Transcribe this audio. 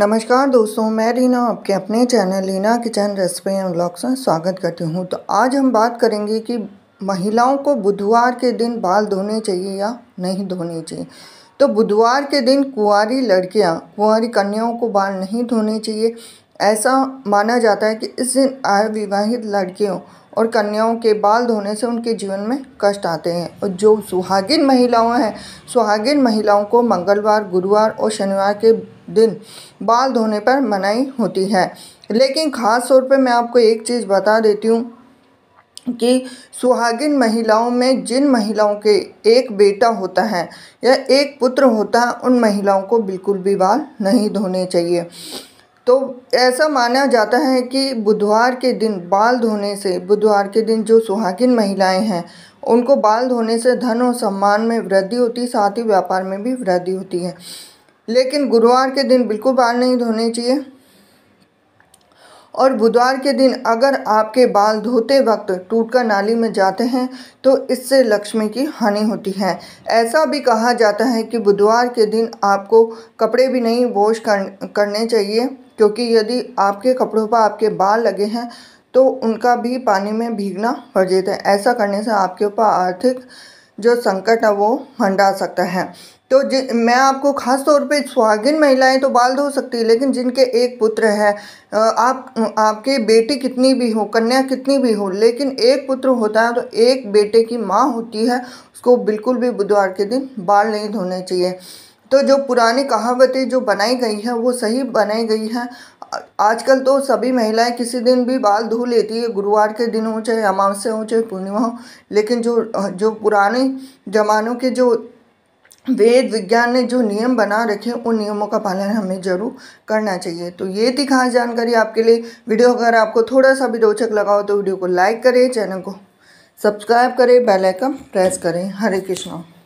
नमस्कार दोस्तों मैं रीना आपके अपने channel Reena kitchen recipe and blog से स्वागत करती हूँ तो आज हम बात करेंगे कि महिलाओं को बुधवार के दिन बाल धोने चाहिए या नहीं धोने चाहिए तो बुधवार के दिन कुंवारी लड़कियाँ कुंवारी कन्याओं को बाल नहीं धोने चाहिए ऐसा माना जाता है कि इस दिन अविवाहित लड़कियों और कन्याओं के बाल धोने से उनके जीवन में कष्ट आते हैं और जो सुहागिन महिलाओं हैं सुहागिन महिलाओं को मंगलवार गुरुवार और शनिवार के दिन बाल धोने पर मनाई होती है लेकिन ख़ास तौर पे मैं आपको एक चीज़ बता देती हूँ कि सुहागिन महिलाओं में जिन महिलाओं के एक बेटा होता है या एक पुत्र होता है उन महिलाओं को बिल्कुल भी बाल नहीं धोने चाहिए तो ऐसा माना जाता है कि बुधवार के दिन बाल धोने से बुधवार के दिन जो सुहागिन महिलाएं हैं उनको बाल धोने से धन और सम्मान में वृद्धि होती है साथ ही व्यापार में भी वृद्धि होती है लेकिन गुरुवार के दिन बिल्कुल बाल नहीं धोने चाहिए और बुधवार के दिन अगर आपके बाल धोते वक्त टूटकर नाली में जाते हैं तो इससे लक्ष्मी की हानि होती है ऐसा भी कहा जाता है कि बुधवार के दिन आपको कपड़े भी नहीं वॉश कर, करने चाहिए क्योंकि यदि आपके कपड़ों पर आपके बाल लगे हैं तो उनका भी पानी में भीगना पड़ जाता है ऐसा करने से आपके ऊपर आर्थिक जो संकट है वो हंडा सकता है तो जि मैं आपको ख़ास तौर पे सुहागिन महिलाएं तो बाल धो सकती है लेकिन जिनके एक पुत्र है आप आपके बेटी कितनी भी हो कन्या कितनी भी हो लेकिन एक पुत्र होता है तो एक बेटे की माँ होती है उसको बिल्कुल भी बुधवार के दिन बाल नहीं धोने चाहिए तो जो पुरानी कहावतें जो बनाई गई हैं वो सही बनाई गई हैं आजकल तो सभी महिलाएं किसी दिन भी बाल धो लेती है गुरुवार के दिन हो चाहे अमावस्या हो चाहे पूर्णिमा हो लेकिन जो जो पुराने जमानों के जो वेद विज्ञान ने जो नियम बना रखे उन नियमों का पालन हमें जरूर करना चाहिए तो ये थी खास जानकारी आपके लिए वीडियो अगर आपको थोड़ा सा भी रोचक लगा हो तो वीडियो को लाइक करें चैनल को सब्सक्राइब करें बेल आइकन प्रेस करें हरे कृष्णा